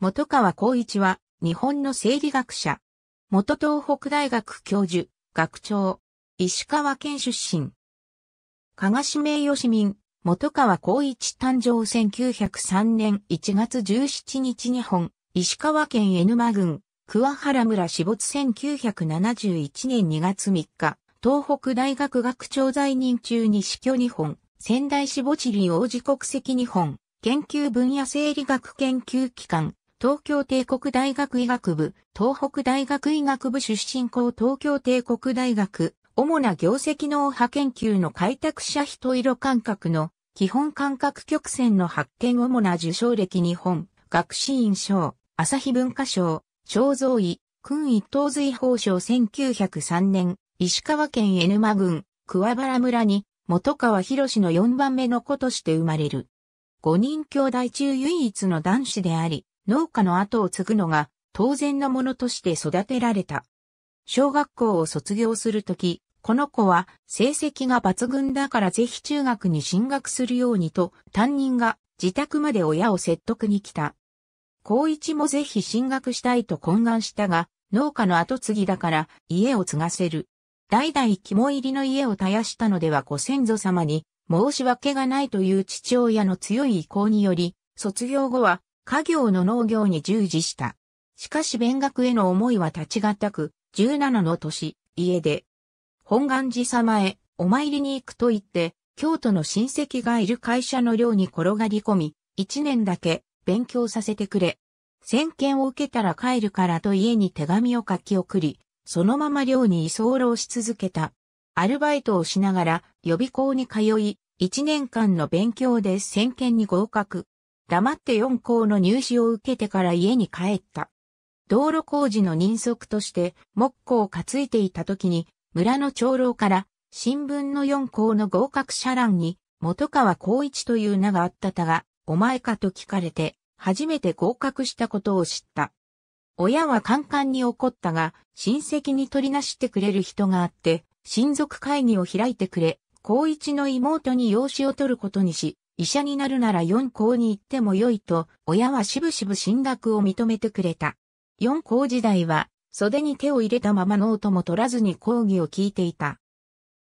元川光一は、日本の生理学者。元東北大学教授、学長。石川県出身。加賀市名誉市民、元川光一誕生1903年1月17日日本、石川県江沼郡、桑原村死没1971年2月3日、東北大学学長在任中に死去日本、仙台死墓地理王子国籍日本、研究分野生理学研究機関、東京帝国大学医学部、東北大学医学部出身校東京帝国大学、主な業績脳波研究の開拓者人色感覚の基本感覚曲線の発見主な受賞歴日本、学士院賞、朝日文化賞、肖像医、君一等随法賞1903年、石川県江沼郡、桑原村に、元川博士の4番目の子として生まれる。5人兄弟中唯一の男子であり、農家の後を継ぐのが当然のものとして育てられた。小学校を卒業するとき、この子は成績が抜群だからぜひ中学に進学するようにと担任が自宅まで親を説得に来た。高一もぜひ進学したいと懇願したが、農家の後継ぎだから家を継がせる。代々肝入りの家を絶やしたのではご先祖様に申し訳がないという父親の強い意向により、卒業後は家業の農業に従事した。しかし勉学への思いは立ちがたく、17の年、家で、本願寺様へお参りに行くと言って、京都の親戚がいる会社の寮に転がり込み、1年だけ勉強させてくれ。先見を受けたら帰るからと家に手紙を書き送り、そのまま寮に居候し続けた。アルバイトをしながら予備校に通い、1年間の勉強で先見に合格。黙って四校の入試を受けてから家に帰った。道路工事の人足として木工を担いでいた時に村の長老から新聞の四校の合格者欄に元川光一という名があったたが、お前かと聞かれて初めて合格したことを知った。親はカンカンに怒ったが親戚に取りなしてくれる人があって親族会議を開いてくれ、光一の妹に養子を取ることにし、医者になるなら四校に行ってもよいと、親はしぶしぶ進学を認めてくれた。四校時代は、袖に手を入れたままノートも取らずに講義を聞いていた。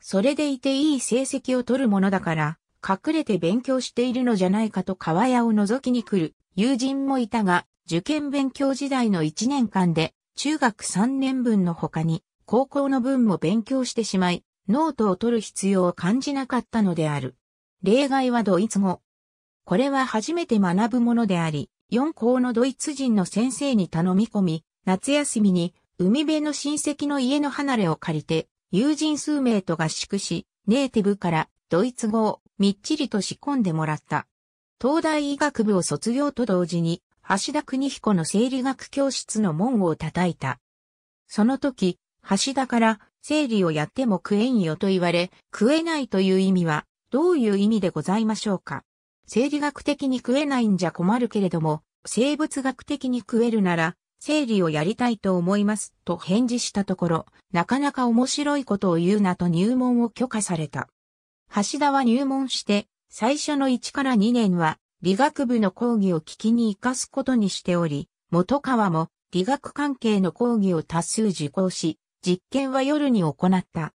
それでいていい成績を取るものだから、隠れて勉強しているのじゃないかと川屋を覗きに来る友人もいたが、受験勉強時代の1年間で、中学3年分の他に、高校の分も勉強してしまい、ノートを取る必要を感じなかったのである。例外はドイツ語。これは初めて学ぶものであり、4校のドイツ人の先生に頼み込み、夏休みに海辺の親戚の家の離れを借りて、友人数名と合宿し、ネイティブからドイツ語をみっちりと仕込んでもらった。東大医学部を卒業と同時に、橋田邦彦の生理学教室の門を叩いた。その時、橋田から生理をやっても食えんよと言われ、食えないという意味はどういう意味でございましょうか生理学的に食えないんじゃ困るけれども、生物学的に食えるなら、生理をやりたいと思います、と返事したところ、なかなか面白いことを言うなと入門を許可された。橋田は入門して、最初の1から2年は、理学部の講義を聞きに活かすことにしており、元川も理学関係の講義を多数受講し、実験は夜に行った。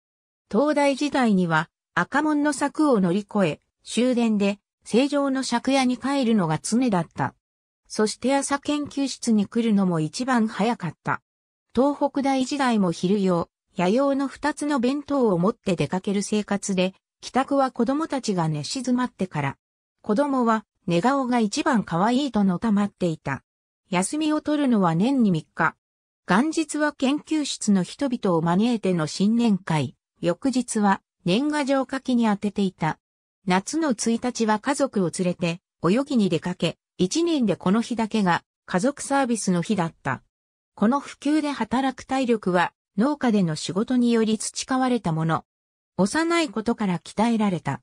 東大時代には赤門の柵を乗り越え、終電で、正常の借屋に帰るのが常だった。そして朝研究室に来るのも一番早かった。東北大時代も昼用、夜用の二つの弁当を持って出かける生活で、帰宅は子供たちが寝静まってから。子供は寝顔が一番可愛いとのたまっていた。休みを取るのは年に三日。元日は研究室の人々を招いての新年会。翌日は年賀状書きに当てていた。夏の1日は家族を連れて、泳ぎに出かけ、1年でこの日だけが家族サービスの日だった。この普及で働く体力は農家での仕事により培われたもの。幼いことから鍛えられた。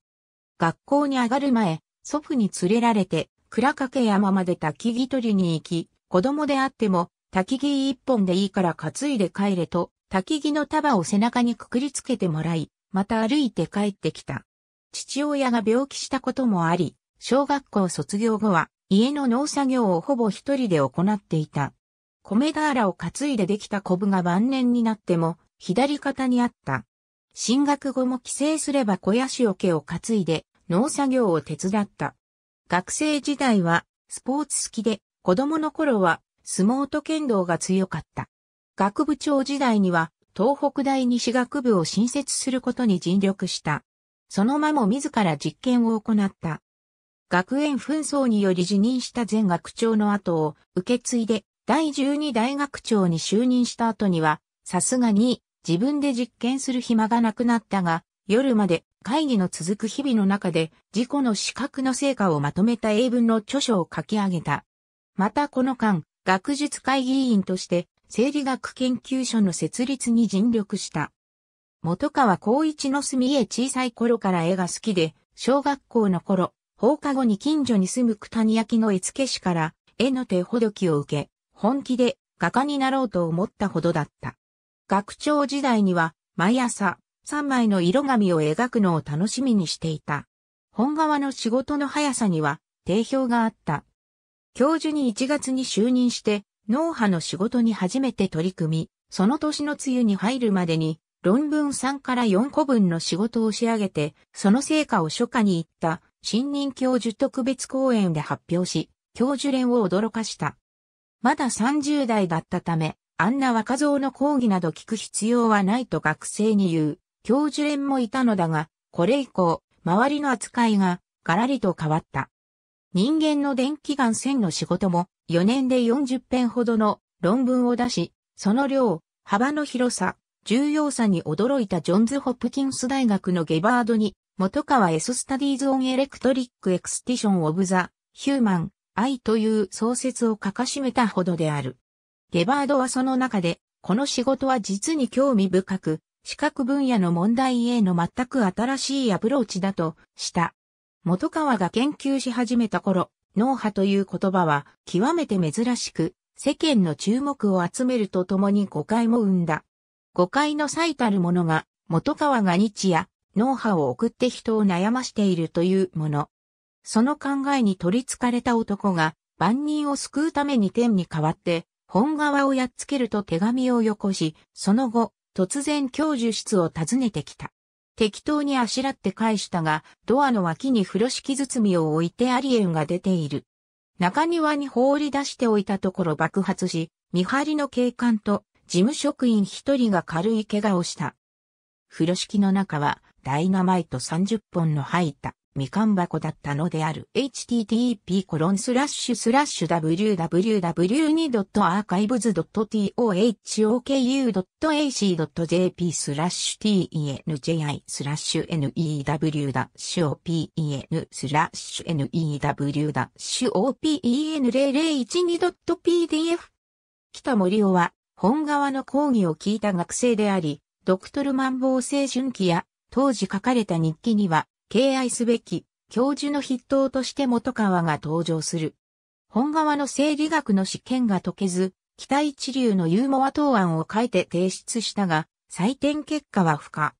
学校に上がる前、祖父に連れられて、倉掛山まで焚き木取りに行き、子供であっても、焚き木一本でいいから担いで帰れと、焚き木の束を背中にくくりつけてもらい、また歩いて帰ってきた。父親が病気したこともあり、小学校卒業後は家の農作業をほぼ一人で行っていた。米俵を担いでできたコブが晩年になっても左肩にあった。進学後も帰省すれば小屋し桶を担いで農作業を手伝った。学生時代はスポーツ好きで子供の頃は相撲と剣道が強かった。学部長時代には東北大西学部を新設することに尽力した。その間も自ら実験を行った。学園紛争により辞任した前学長の後を受け継いで第12大学長に就任した後には、さすがに自分で実験する暇がなくなったが、夜まで会議の続く日々の中で自己の資格の成果をまとめた英文の著書を書き上げた。またこの間、学術会議員として生理学研究所の設立に尽力した。元川光一の住みへ小さい頃から絵が好きで、小学校の頃、放課後に近所に住む九谷焼の絵付け師から絵の手ほどきを受け、本気で画家になろうと思ったほどだった。学長時代には毎朝3枚の色紙を描くのを楽しみにしていた。本側の仕事の速さには定評があった。教授に1月に就任して脳波の仕事に初めて取り組み、その年の梅雨に入るまでに、論文3から4個分の仕事を仕上げて、その成果を初夏に行った、新任教授特別講演で発表し、教授連を驚かした。まだ30代だったため、あんな若造の講義など聞く必要はないと学生に言う、教授連もいたのだが、これ以降、周りの扱いが、ガラリと変わった。人間の電気眼線の仕事も、4年で40編ほどの論文を出し、その量、幅の広さ、重要さに驚いたジョンズ・ホプキンス大学のゲバードに、元川 S スタディーズ・オン・エレクトリック・エクスティション・オブ・ザ・ヒューマン、愛という創設を書かしめたほどである。ゲバードはその中で、この仕事は実に興味深く、視覚分野の問題への全く新しいアプローチだとした。元川が研究し始めた頃、脳波という言葉は極めて珍しく世間の注目を集めるとともに誤解も生んだ。誤解の最たるものが元川が日夜脳波を送って人を悩ましているというもの。その考えに取り憑かれた男が万人を救うために天に代わって本川をやっつけると手紙をよこし、その後突然教授室を訪ねてきた。適当にあしらって返したが、ドアの脇に風呂敷包みを置いてアリエンが出ている。中庭に放り出しておいたところ爆発し、見張りの警官と事務職員一人が軽い怪我をした。風呂敷の中はダイナマイト30本の入ったみかん箱だったのである。h t t p w w w a r c h i v e s t o h o k u a c j p スラッシュ tenji スラッシュ new だッ open スラッシュ new だッ open0012.pdf 北森尾は本側の講義を聞いた学生であり、ドクトルマンボウ青春期や当時書かれた日記には敬愛すべき、教授の筆頭として元川が登場する。本川の生理学の試験が解けず、北一流のユーモア答案を書いて提出したが、採点結果は不可。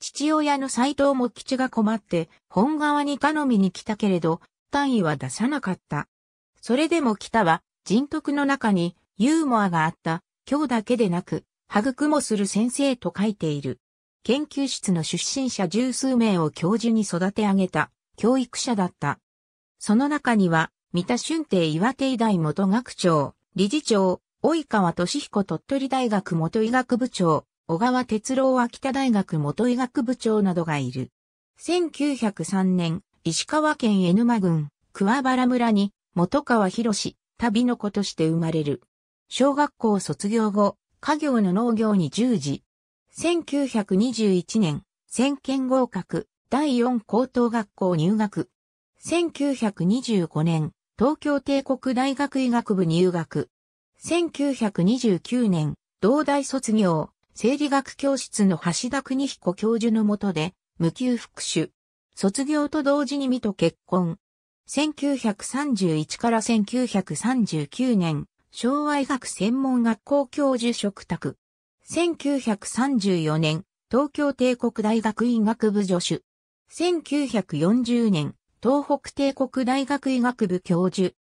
父親の斎藤も吉が困って、本川に頼みに来たけれど、単位は出さなかった。それでも北は、人徳の中にユーモアがあった、今日だけでなく、育もする先生と書いている。研究室の出身者十数名を教授に育て上げた教育者だった。その中には、三田俊帝岩手医大元学長、理事長、及川俊彦鳥取大学元医学部長、小川哲郎秋田大学元医学部長などがいる。1903年、石川県江沼郡、桑原村に、元川博旅の子として生まれる。小学校卒業後、家業の農業に従事、1921年、先見合格、第四高等学校入学。1925年、東京帝国大学医学部入学。1929年、同大卒業、生理学教室の橋田邦彦教授のもとで、無給復讐。卒業と同時に美と結婚。1931から1939年、昭和医学専門学校教授嘱託。1934年、東京帝国大学医学部助手。1940年、東北帝国大学医学部教授。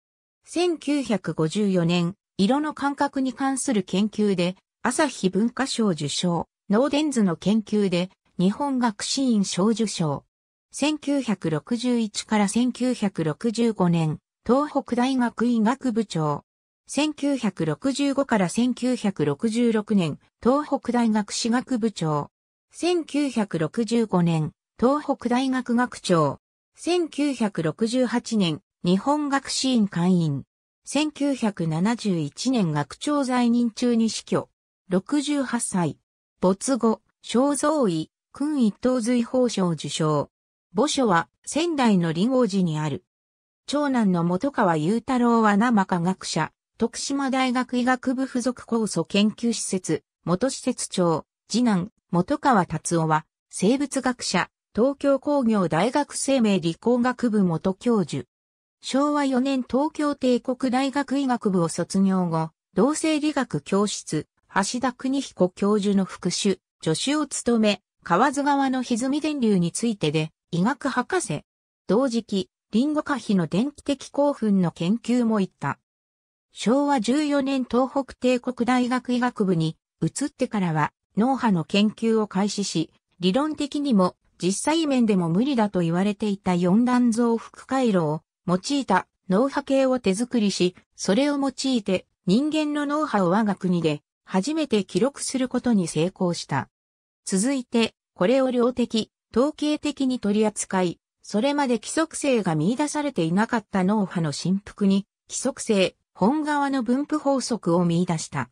1954年、色の感覚に関する研究で、朝日文化賞受賞、脳電図の研究で、日本学士院賞受賞。1961から1965年、東北大学医学部長。1965から1966年、東北大学史学部長。1965年、東北大学学長。1968年、日本学士院会員。1971年学長在任中に死去。68歳。没後、肖像位、君一等随法賞受賞。墓所は仙台の林王寺にある。長男の元川雄太郎は生科学者、徳島大学医学部附属酵素研究施設、元施設長、次男、元川達夫は、生物学者、東京工業大学生命理工学部元教授。昭和4年東京帝国大学医学部を卒業後、同性理学教室、橋田邦彦教授の副手、助手を務め、河津川の歪み電流についてで、医学博士。同時期、リンゴ化比の電気的興奮の研究も行った。昭和14年東北帝国大学医学部に移ってからは脳波の研究を開始し、理論的にも実際面でも無理だと言われていた四段増幅回路を用いた脳波計を手作りし、それを用いて人間の脳波を我が国で初めて記録することに成功した。続いて、これを量的、統計的に取り扱い、それまで規則性が見出されていなかった脳波の振幅に規則性、本側の分布法則を見出した。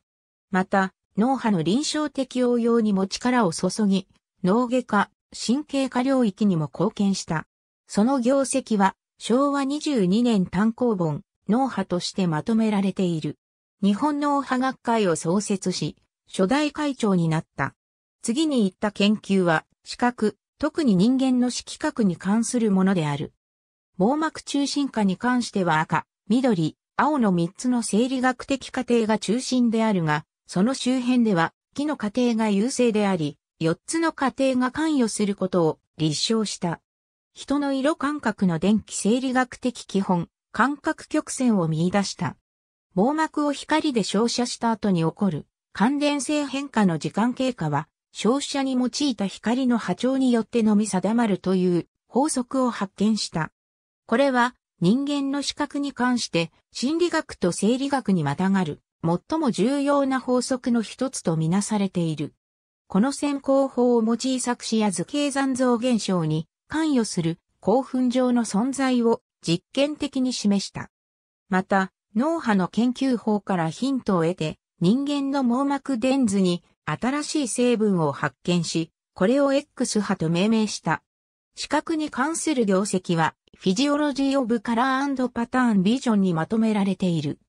また、脳波の臨床的応用にも力を注ぎ、脳外科、神経科領域にも貢献した。その業績は、昭和22年単行本、脳波としてまとめられている。日本脳波学会を創設し、初代会長になった。次に行った研究は、視覚、特に人間の色覚に関するものである。網膜中心化に関しては赤、緑、青の3つの生理学的過程が中心であるが、その周辺では、木の過程が優勢であり、4つの過程が関与することを立証した。人の色感覚の電気生理学的基本、感覚曲線を見出した。網膜を光で照射した後に起こる感電性変化の時間経過は、照射に用いた光の波長によってのみ定まるという法則を発見した。これは人間の視覚に関して心理学と生理学にまたがる最も重要な法則の一つとみなされている。この先行法を用い作詞や図形残像現象に関与する興奮上の存在を実験的に示した。また、脳波の研究法からヒントを得て、人間の網膜電図に新しい成分を発見し、これを X 波と命名した。視覚に関する業績はフィジオロジー・オブ・カラーパターン・ビジョンにまとめられている。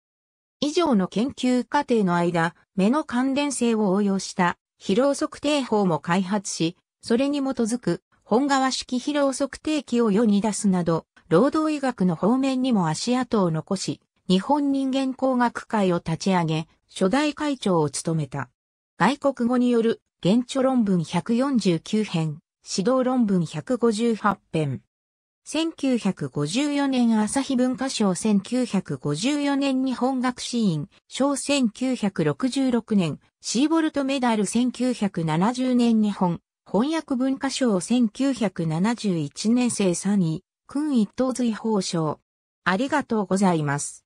以上の研究過程の間、目の関連性を応用した疲労測定法も開発し、それに基づく本川式疲労測定器を世に出すなど、労働医学の方面にも足跡を残し、日本人間工学会を立ち上げ、初代会長を務めた。外国語による、現著論文149編、指導論文158編。1954年朝日文化賞1954年日本学士院賞1966年シーボルトメダル1970年日本翻訳文化賞1971年生3位、君一等随法賞。ありがとうございます。